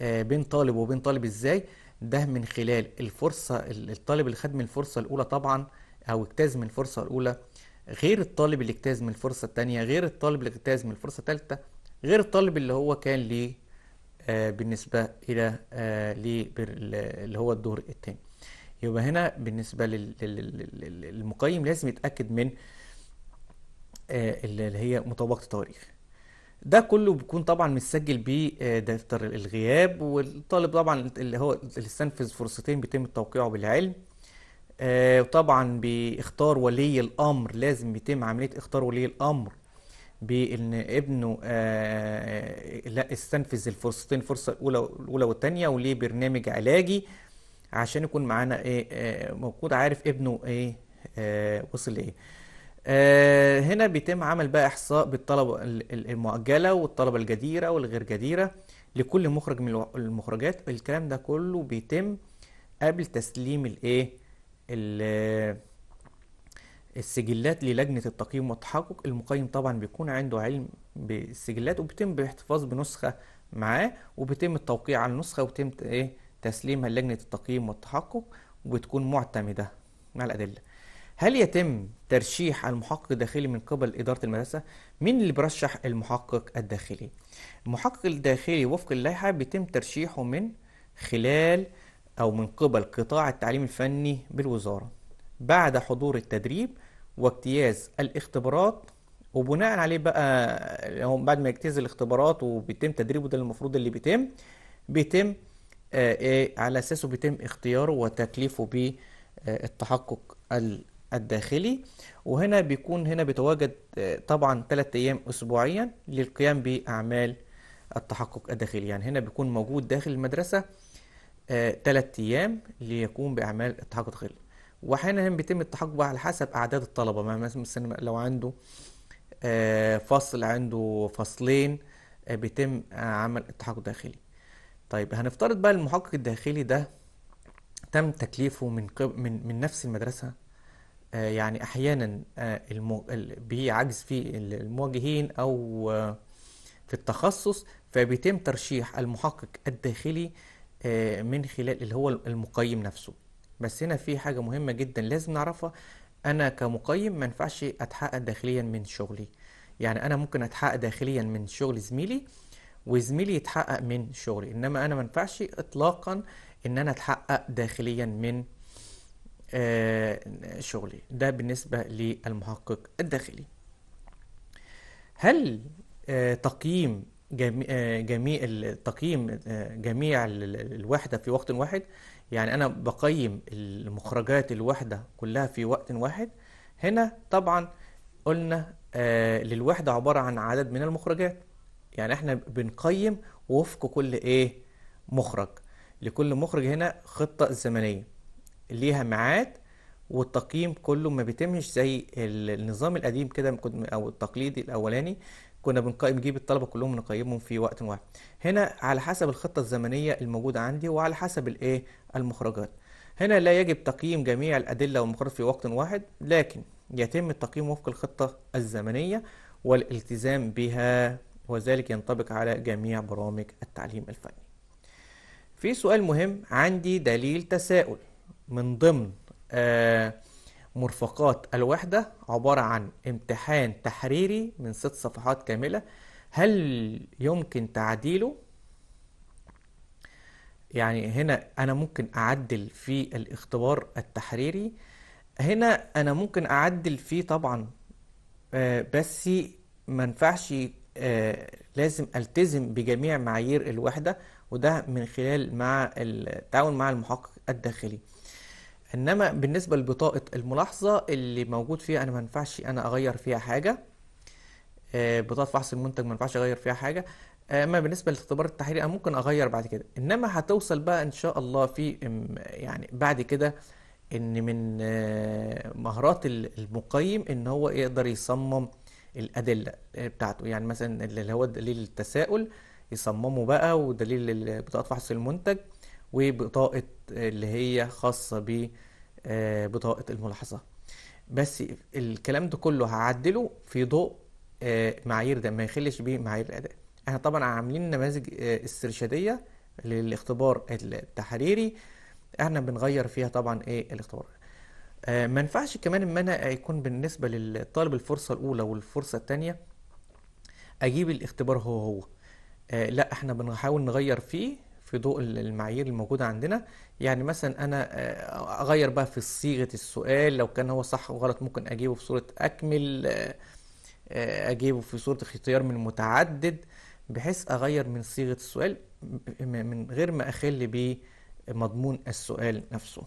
بين طالب وبين طالب ازاي؟ ده من خلال الفرصة الطالب اللي خد من الفرصة الأولى طبعا أو اجتاز من الفرصة الأولى غير الطالب اللي اجتاز من الفرصة الثانية غير الطالب اللي اجتاز من الفرصة الثالثة غير الطالب اللي هو كان ليه آه بالنسبة إلى آه ليه اللي هو الدور الثاني يبقى هنا بالنسبة للمقيم لازم يتأكد من آه اللي هي مطابقة التواريخ ده كله بيكون طبعا متسجل بدفتر آه، الغياب والطالب طبعا اللي هو اللي استنفذ فرصتين بيتم توقيعه بالعلم آه، وطبعا بيختار ولي الامر لازم بيتم عمليه اختار ولي الامر بان ابنه آه، لا استنفذ الفرصتين الفرصه الاولى الاولى والثانيه وليه برنامج علاجي عشان يكون معانا ايه موجود عارف ابنه ايه وصل لايه آه هنا بيتم عمل بقى إحصاء بالطلبة المؤجلة والطلبة الجديرة والغير جديرة لكل مخرج من المخرجات الكلام ده كله بيتم قبل تسليم الإيه السجلات للجنة التقييم والتحقق المقيم طبعا بيكون عنده علم بالسجلات وبيتم الاحتفاظ بنسخة معاه وبيتم التوقيع على النسخة وبيتم إيه تسليمها للجنه التقييم والتحقق وبتكون معتمدة مع الأدلة هل يتم ترشيح المحقق الداخلي من قبل إدارة المدرسة؟ مين اللي بيرشح المحقق الداخلي؟ المحقق الداخلي وفق اللائحة بيتم ترشيحه من خلال أو من قبل قطاع التعليم الفني بالوزارة بعد حضور التدريب واجتياز الاختبارات وبناء عليه بقى يعني بعد ما يجتاز الاختبارات وبيتم تدريبه ده المفروض اللي بيتم بيتم آه إيه على اساسه بيتم اختياره وتكليفه بالتحقق الداخلي وهنا بيكون هنا بيتواجد آه، طبعا 3 ايام اسبوعيا للقيام باعمال التحقق الداخلي يعني هنا بيكون موجود داخل المدرسه 3 آه، ايام ليقوم باعمال التحقق الداخلي واحيانا بيتم التحقق على حسب اعداد الطلبه مثلا لو عنده آه، فصل عنده فصلين بيتم عمل التحقق الداخلي طيب هنفترض بقى المحقق الداخلي ده تم تكليفه من من من نفس المدرسه آه، يعني احيانا بعجز آه، بيعجز المواجهين او آه، في التخصص فبيتم ترشيح المحقق الداخلي من خلال اللي هو المقيم نفسه بس هنا في حاجه مهمه جدا لازم نعرفها انا كمقيم ما ينفعش اتحقق داخليا من شغلي يعني انا ممكن اتحقق داخليا من شغل زميلي وزميلي يتحقق من شغلي انما انا ما ينفعش اطلاقا ان انا اتحقق داخليا من آه، شغلي ده بالنسبة للمحقق الداخلي هل آه، تقييم آه، جميع تقييم جميع الوحدة في وقت واحد يعني أنا بقيم المخرجات الوحدة كلها في وقت واحد هنا طبعا قلنا للوحدة عبارة عن عدد من المخرجات يعني احنا بنقيم وفق كل ايه مخرج لكل مخرج هنا خطة زمنية ليها ميعاد والتقييم كله ما بيتمش زي النظام القديم كده او التقليدي الاولاني كنا بنقيم نجيب الطلبه كلهم نقيمهم في وقت واحد هنا على حسب الخطه الزمنيه الموجوده عندي وعلى حسب الايه المخرجات هنا لا يجب تقييم جميع الادله والمخرجات في وقت واحد لكن يتم التقييم وفق الخطه الزمنيه والالتزام بها وذلك ينطبق على جميع برامج التعليم الفني في سؤال مهم عندي دليل تساؤل من ضمن آه، مرفقات الوحدة عبارة عن امتحان تحريري من ست صفحات كاملة هل يمكن تعديله؟ يعني هنا أنا ممكن أعدل في الاختبار التحريري هنا أنا ممكن أعدل فيه طبعا آه، بس ما آه، لازم التزم بجميع معايير الوحده وده من خلال مع التعاون مع المحقق الداخلي انما بالنسبة لبطاقة الملاحظة اللي موجود فيها انا ما ينفعش انا اغير فيها حاجة آه، بطاقة فحص المنتج ما ينفعش اغير فيها حاجة آه، اما بالنسبة للاختبار التحريري انا ممكن اغير بعد كده انما هتوصل بقى ان شاء الله في يعني بعد كده ان من آه، مهارات المقيم ان هو يقدر يصمم الادله بتاعته يعني مثلا اللي هو دليل التساؤل يصممه بقى ودليل بطاقه فحص المنتج وبطاقة اللي هي خاصة ب آه، بطاقة الملاحظة بس الكلام ده كله هعدله في ضوء آه، معايير ده ما يخلش بيه معايير الأداء احنا طبعا عاملين نماذج آه، استرشادية للاختبار التحريري احنا بنغير فيها طبعا ايه الاختبار ما ينفعش كمان ان انا يكون بالنسبة للطالب الفرصة الاولى والفرصة الثانية اجيب الاختبار هو هو لا احنا بنحاول نغير فيه في ضوء المعايير الموجودة عندنا يعني مثلا أنا آه، أغير بقى في صيغة السؤال لو كان هو صح وغلط ممكن أجيبه في صورة أكمل آه، آه، أجيبه في صورة اختيار من متعدد بحيث أغير من صيغة السؤال من غير ما أخل بمضمون السؤال نفسه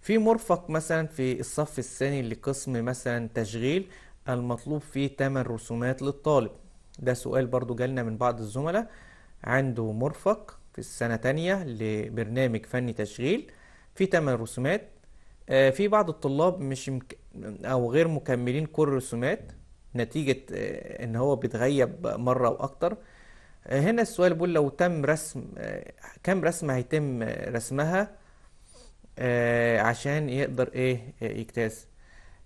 في مرفق مثلا في الصف الثاني لقسم مثلا تشغيل المطلوب فيه 8 رسومات للطالب ده سؤال برضو جالنا من بعض الزملاء عنده مرفق في السنة تانية لبرنامج فني تشغيل في تمن رسومات آه، في بعض الطلاب مش مك... أو غير مكملين كل الرسومات نتيجة آه، إن هو بيتغيب مرة وأكتر آه، هنا السؤال بيقول لو تم رسم كم رسمة هيتم رسمها عشان يقدر إيه يجتاز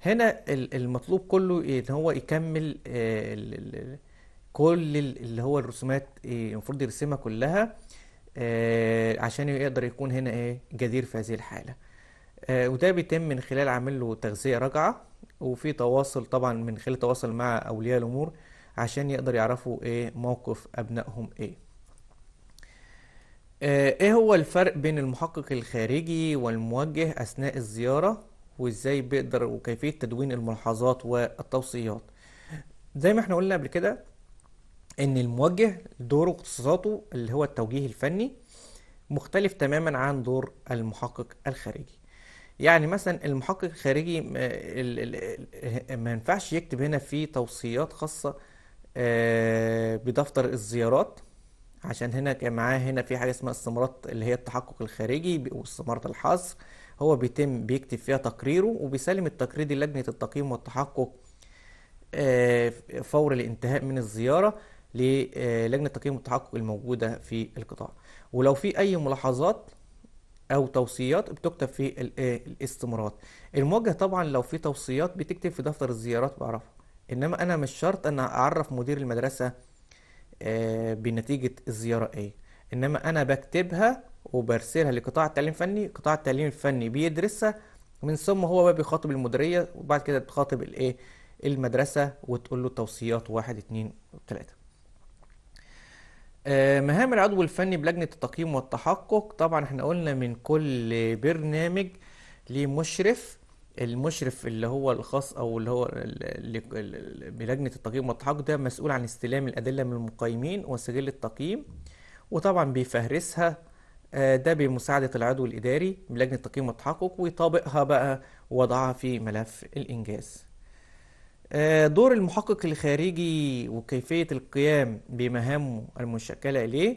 هنا المطلوب كله إن هو يكمل كل اللي هو الرسومات آه، المفروض يرسمها كلها آه، عشان يقدر يكون هنا ايه جدير في هذه الحالة آه، وده بيتم من خلال عامل له تغذية رجعة وفي تواصل طبعا من خلال تواصل مع أولياء الأمور عشان يقدر يعرفوا ايه موقف أبنائهم ايه ايه هو الفرق بين المحقق الخارجي والموجه اثناء الزياره وازاي بيقدر وكيفيه تدوين الملاحظات والتوصيات زي ما احنا قلنا قبل كده ان الموجه دوره واختصاصاته اللي هو التوجيه الفني مختلف تماما عن دور المحقق الخارجي يعني مثلا المحقق الخارجي آه، ما ينفعش يكتب هنا في توصيات خاصة آه، بدفتر الزيارات عشان هنا معاه هنا في حاجة اسمها استمارات اللي هي التحقق الخارجي واستمارات الحصر هو بيتم بيكتب فيها تقريره وبيسلم التقرير دي لجنة التقييم والتحقق آه، فور الانتهاء من الزيارة للجنه التقييم والتحقق الموجوده في القطاع ولو في اي ملاحظات او توصيات بتكتب في آه، الاستمارات الموجه طبعا لو في توصيات بتكتب في دفتر الزيارات بعرفها انما انا مش شرط ان اعرف مدير المدرسه آه، بنتيجه الزياره ايه انما انا بكتبها وبرسلها لقطاع التعليم الفني قطاع التعليم الفني بيدرسها من ثم هو بقى بيخاطب المديريه وبعد كده بتخاطب الايه المدرسه وتقول له توصيات واحد اتنين ثلاثه آه، مهام العضو الفني بلجنة التقييم والتحقق طبعا احنا قلنا من كل برنامج ليه مشرف المشرف اللي هو الخاص او اللي هو بلجنة التقييم والتحقق ده مسؤول عن استلام الأدلة من المقيمين وسجل التقييم وطبعا بيفهرسها آه، ده بمساعدة العضو الإداري بلجنة التقييم والتحقق ويطابقها بقى وضعها في ملف الإنجاز آه، دور المحقق الخارجي وكيفية القيام بمهامه المشكلة إليه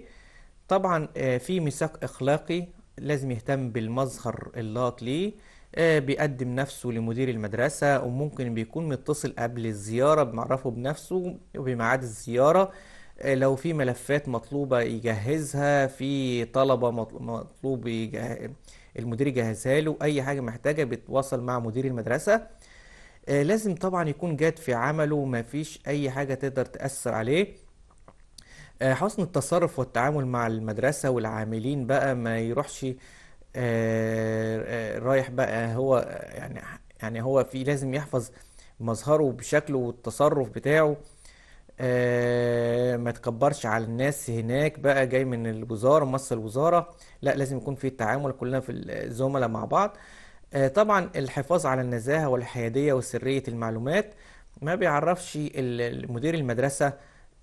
طبعا آه، في ميثاق أخلاقي لازم يهتم بالمظهر اللاق ليه آه، بيقدم نفسه لمدير المدرسة وممكن بيكون متصل قبل الزيارة بمعرفه بنفسه وبميعاد الزيارة لو في ملفات مطلوبة يجهزها في طلبة مطلوب يجه... المدير يجهزها له أي حاجة محتاجة بيتواصل مع مدير المدرسة آه، لازم طبعا يكون جاد في عمله فيش أي حاجة تقدر تأثر عليه آه، حسن التصرف والتعامل مع المدرسة والعاملين بقى ما يروحش آه، رايح بقى هو يعني يعني هو في لازم يحفظ مظهره بشكله والتصرف بتاعه ما تكبرش على الناس هناك بقى جاي من الوزارة ممثل الوزارة لا لازم يكون في تعامل كلنا في الزملاء مع بعض آه، طبعا الحفاظ على النزاهة والحيادية وسرية المعلومات ما بيعرفش مدير المدرسة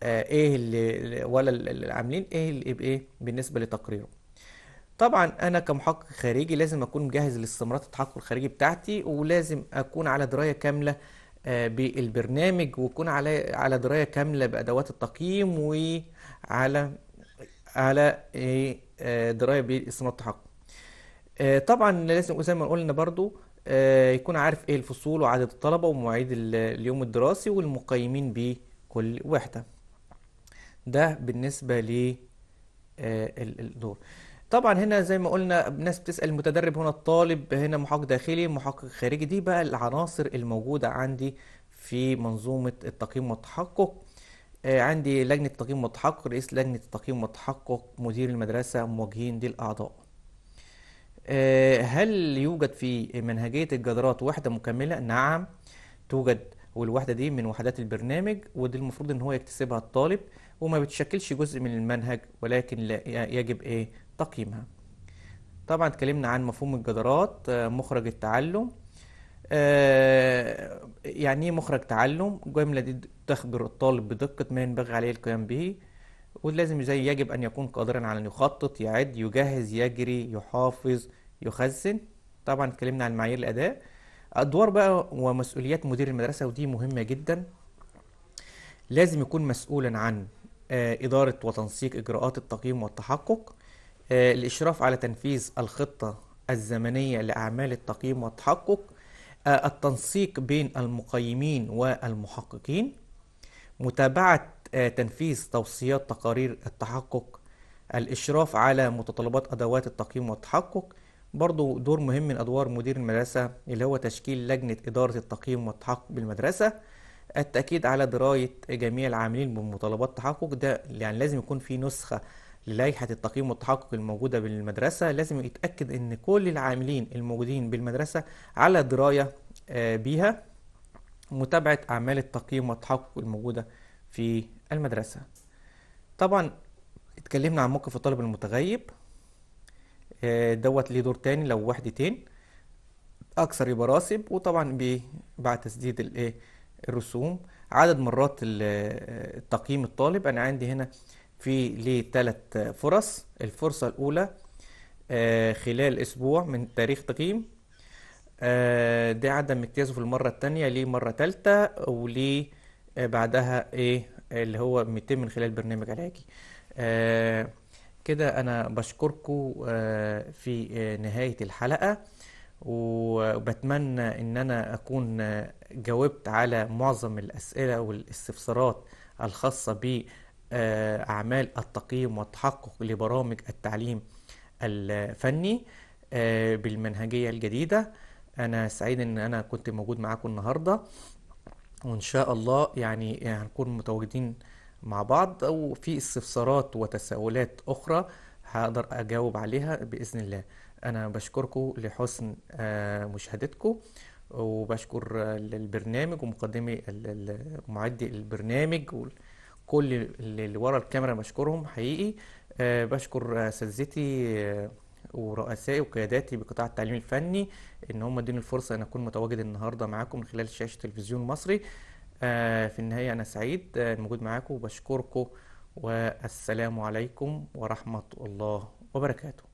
آه، ايه اللي ولا اللي عاملين ايه اللي بايه إيه بالنسبة لتقريره طبعا انا كمحقق خارجي لازم اكون مجهز لاستمارات التحقق الخارجي بتاعتي ولازم اكون على درايه كامله آه، بالبرنامج واكون على على درايه كامله بادوات التقييم وعلى على إيه، درايه باستمارات التحقق آه، طبعا لازم زي ما قلنا برضو آه، يكون عارف ايه الفصول وعدد الطلبة ومواعيد اليوم الدراسي والمقيمين بكل وحدة ده بالنسبة للدور آه، طبعا هنا زي ما قلنا ناس بتسأل المتدرب هنا الطالب هنا محقق داخلي محقق خارجي دي بقى العناصر الموجودة عندي في منظومة التقييم والتحقق عندي لجنة التقييم والتحقق رئيس لجنة التقييم والتحقق مدير المدرسة موجهين دي الأعضاء آه، هل يوجد في منهجية الجدارات وحدة مكملة؟ نعم توجد والوحدة دي من وحدات البرنامج ودي المفروض ان هو يكتسبها الطالب وما بتشكلش جزء من المنهج ولكن يجب ايه تقييمها طبعا اتكلمنا عن مفهوم الجدارات آه، مخرج التعلم آه، يعني ايه مخرج تعلم جملة دي تخبر الطالب بدقة ما ينبغي عليه القيام به ولازم زي يجب أن يكون قادرا على أن يخطط يعد يجهز يجري يحافظ يخزن طبعا اتكلمنا عن معايير الأداء أدوار بقى ومسؤوليات مدير المدرسة ودي مهمة جدا لازم يكون مسؤولا عن آه، إدارة وتنسيق إجراءات التقييم والتحقق آه، الإشراف على تنفيذ الخطة الزمنية لأعمال التقييم والتحقق آه، التنسيق بين المقيمين والمحققين متابعة آه، تنفيذ توصيات تقارير التحقق الإشراف على متطلبات أدوات التقييم والتحقق برضو دور مهم من أدوار مدير المدرسة اللي هو تشكيل لجنة إدارة التقييم والتحقق بالمدرسة التأكيد على دراية جميع العاملين بمطالبات التحقق ده يعني لازم يكون في نسخة للائحة التقييم والتحقق الموجودة بالمدرسة لازم يتأكد إن كل العاملين الموجودين بالمدرسة على دراية آه، بيها متابعة أعمال التقييم والتحقق الموجودة في المدرسة طبعا اتكلمنا عن موقف الطالب المتغيب آه، دوت ليه دور تاني لو وحدتين اكثر يبقى راسب وطبعا بعد تسديد إيه، الرسوم عدد مرات تقييم الطالب انا عندي هنا في ليه ثلاث فرص الفرصه الاولى آه، خلال اسبوع من تاريخ تقييم آه، ده عدم اجتيازه في المره التانية ليه مره تالتة وليه بعدها ايه آه، اللي هو بيتم من خلال برنامج علاجي آه كده انا بشكركم آه في آه، نهايه الحلقه وبتمنى ان انا اكون آه، جاوبت على معظم الاسئله والاستفسارات الخاصه باعمال التقييم والتحقق لبرامج التعليم الفني بالمنهجيه الجديده انا سعيد ان انا كنت موجود معاكم النهارده وان شاء الله يعني هنكون متواجدين مع بعض او في استفسارات وتساؤلات اخرى هقدر اجاوب عليها باذن الله انا بشكركم لحسن آه، مشاهدتكم وبشكر البرنامج ومقدمي معدي البرنامج وكل اللي ورا الكاميرا بشكرهم حقيقي آه، بشكر اساتذتي آه، ورؤسائي وقياداتي بقطاع التعليم الفني ان هم ادوني الفرصه ان اكون متواجد النهارده معاكم من خلال شاشه تلفزيون مصري آه، في النهايه انا سعيد الموجود آه، معاكم وبشكركم والسلام عليكم ورحمه الله وبركاته